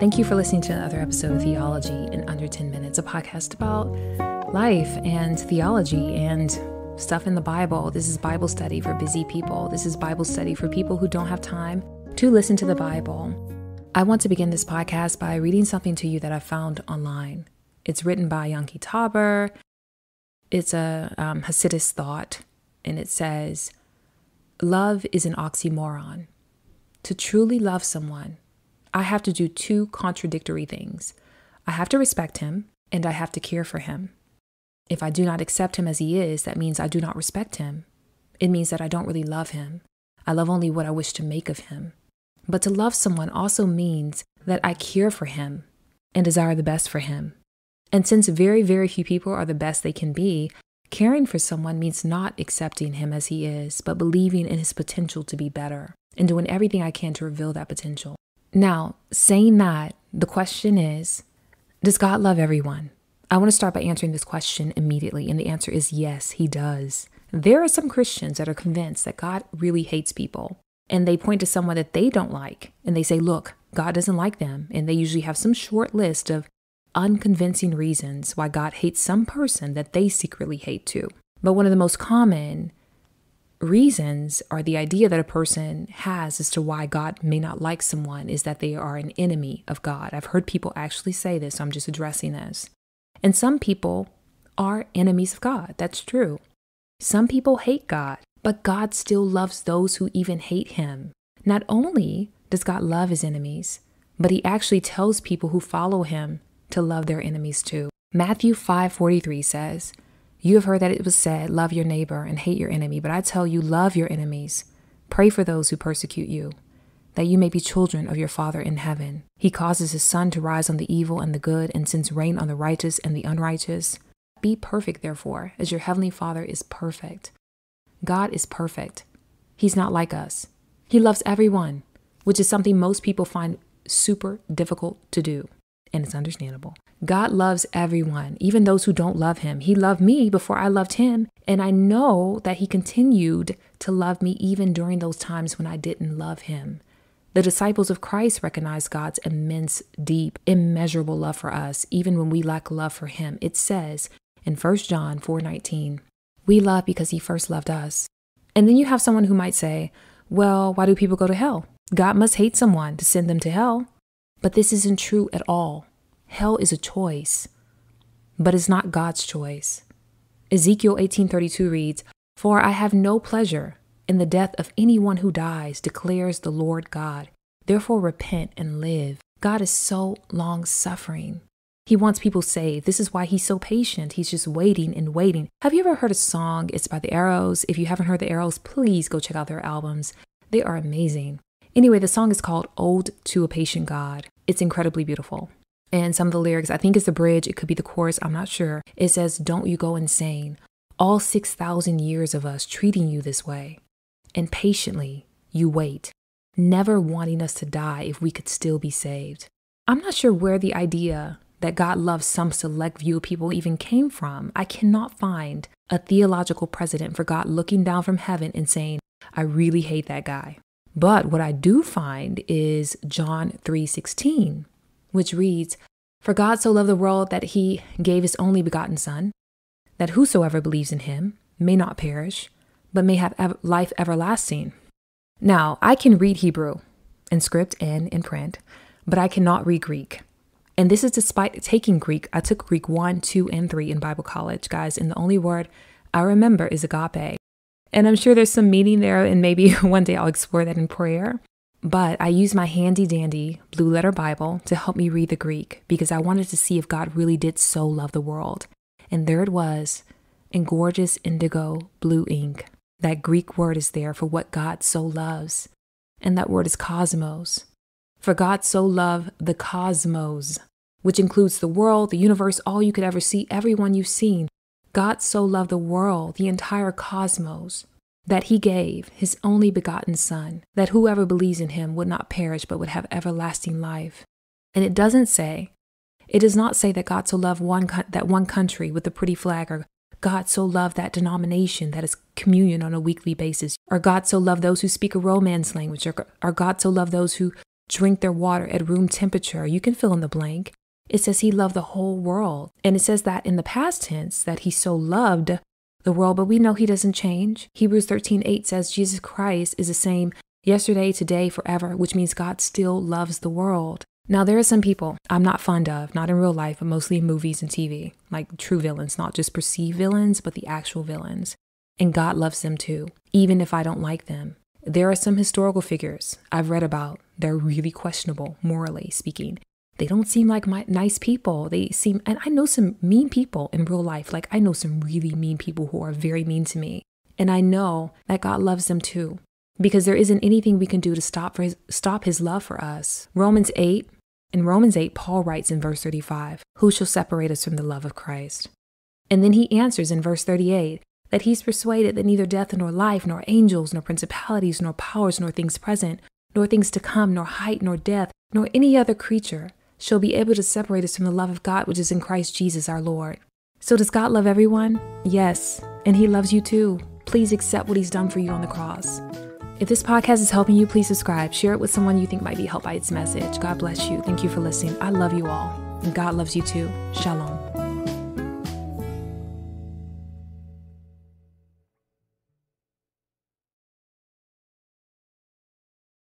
Thank you for listening to another episode of Theology in Under 10 Minutes, a podcast about life and theology and stuff in the Bible. This is Bible study for busy people. This is Bible study for people who don't have time to listen to the Bible. I want to begin this podcast by reading something to you that I found online. It's written by Yankee Tauber. It's a um, thought, and it says, Love is an oxymoron. To truly love someone I have to do two contradictory things I have to respect him, and I have to care for him. If I do not accept him as he is, that means I do not respect him. It means that I don't really love him. I love only what I wish to make of him. But to love someone also means that I care for him and desire the best for him. And since very, very few people are the best they can be, caring for someone means not accepting him as he is, but believing in his potential to be better and doing everything I can to reveal that potential. Now, saying that, the question is Does God love everyone? I want to start by answering this question immediately, and the answer is yes, He does. There are some Christians that are convinced that God really hates people, and they point to someone that they don't like, and they say, Look, God doesn't like them, and they usually have some short list of unconvincing reasons why God hates some person that they secretly hate too. But one of the most common reasons or the idea that a person has as to why God may not like someone is that they are an enemy of God. I've heard people actually say this, so I'm just addressing this. And some people are enemies of God. That's true. Some people hate God, but God still loves those who even hate him. Not only does God love his enemies, but he actually tells people who follow him to love their enemies too. Matthew 5:43 says, you have heard that it was said, Love your neighbor and hate your enemy, but I tell you, love your enemies. Pray for those who persecute you, that you may be children of your Father in heaven. He causes his sun to rise on the evil and the good, and sends rain on the righteous and the unrighteous. Be perfect, therefore, as your heavenly Father is perfect. God is perfect. He's not like us. He loves everyone, which is something most people find super difficult to do and it's understandable. God loves everyone, even those who don't love him. He loved me before I loved him, and I know that he continued to love me even during those times when I didn't love him. The disciples of Christ recognize God's immense, deep, immeasurable love for us, even when we lack love for him. It says in 1 John 4:19, "We love because he first loved us." And then you have someone who might say, "Well, why do people go to hell? God must hate someone to send them to hell." But this isn't true at all. Hell is a choice, but it's not God's choice. Ezekiel 18:32 reads, "For I have no pleasure in the death of anyone who dies," declares the Lord God. Therefore repent and live. God is so long-suffering. He wants people saved. This is why he's so patient. He's just waiting and waiting. Have you ever heard a song? It's by the Arrows. If you haven't heard the Arrows, please go check out their albums. They are amazing. Anyway, the song is called Old to a Patient God. It's incredibly beautiful. And some of the lyrics, I think it's the bridge, it could be the chorus, I'm not sure. It says, Don't you go insane. All 6,000 years of us treating you this way. And patiently, you wait, never wanting us to die if we could still be saved. I'm not sure where the idea that God loves some select few people even came from. I cannot find a theological precedent for God looking down from heaven and saying, I really hate that guy. But what I do find is John 3:16, which reads, "For God so loved the world that he gave his only begotten son, that whosoever believes in him may not perish, but may have life everlasting." Now, I can read Hebrew in script and in print, but I cannot read Greek. And this is despite taking Greek. I took Greek 1, 2, and 3 in Bible college, guys, and the only word I remember is agape. And I'm sure there's some meaning there, and maybe one day I'll explore that in prayer. But I used my handy dandy blue letter Bible to help me read the Greek because I wanted to see if God really did so love the world. And there it was in gorgeous indigo blue ink. That Greek word is there for what God so loves. And that word is cosmos. For God so loved the cosmos, which includes the world, the universe, all you could ever see, everyone you've seen. God so loved the world, the entire cosmos, that he gave his only begotten Son, that whoever believes in him would not perish but would have everlasting life. And it doesn't say, it does not say that God so loved one that one country with a pretty flag, or God so loved that denomination that is communion on a weekly basis, or God so loved those who speak a Romance language, or, or God so loved those who drink their water at room temperature. You can fill in the blank. It says he loved the whole world. And it says that in the past tense that he so loved the world, but we know he doesn't change. Hebrews 13 8 says Jesus Christ is the same yesterday, today, forever, which means God still loves the world. Now, there are some people I'm not fond of, not in real life, but mostly in movies and TV, like true villains, not just perceived villains, but the actual villains. And God loves them too, even if I don't like them. There are some historical figures I've read about. They're really questionable, morally speaking they don't seem like my nice people. They seem, and I know some mean people in real life. Like I know some really mean people who are very mean to me. And I know that God loves them too, because there isn't anything we can do to stop, for his, stop his love for us. Romans 8, in Romans 8, Paul writes in verse 35, Who shall separate us from the love of Christ? And then he answers in verse 38 that he's persuaded that neither death nor life, nor angels, nor principalities, nor powers, nor things present, nor things to come, nor height, nor death nor any other creature shall be able to separate us from the love of God which is in Christ Jesus our Lord. So, does God love everyone? Yes, and He loves you too. Please accept what He's done for you on the cross. If this podcast is helping you, please subscribe. Share it with someone you think might be helped by its message. God bless you. Thank you for listening. I love you all, and God loves you too. Shalom.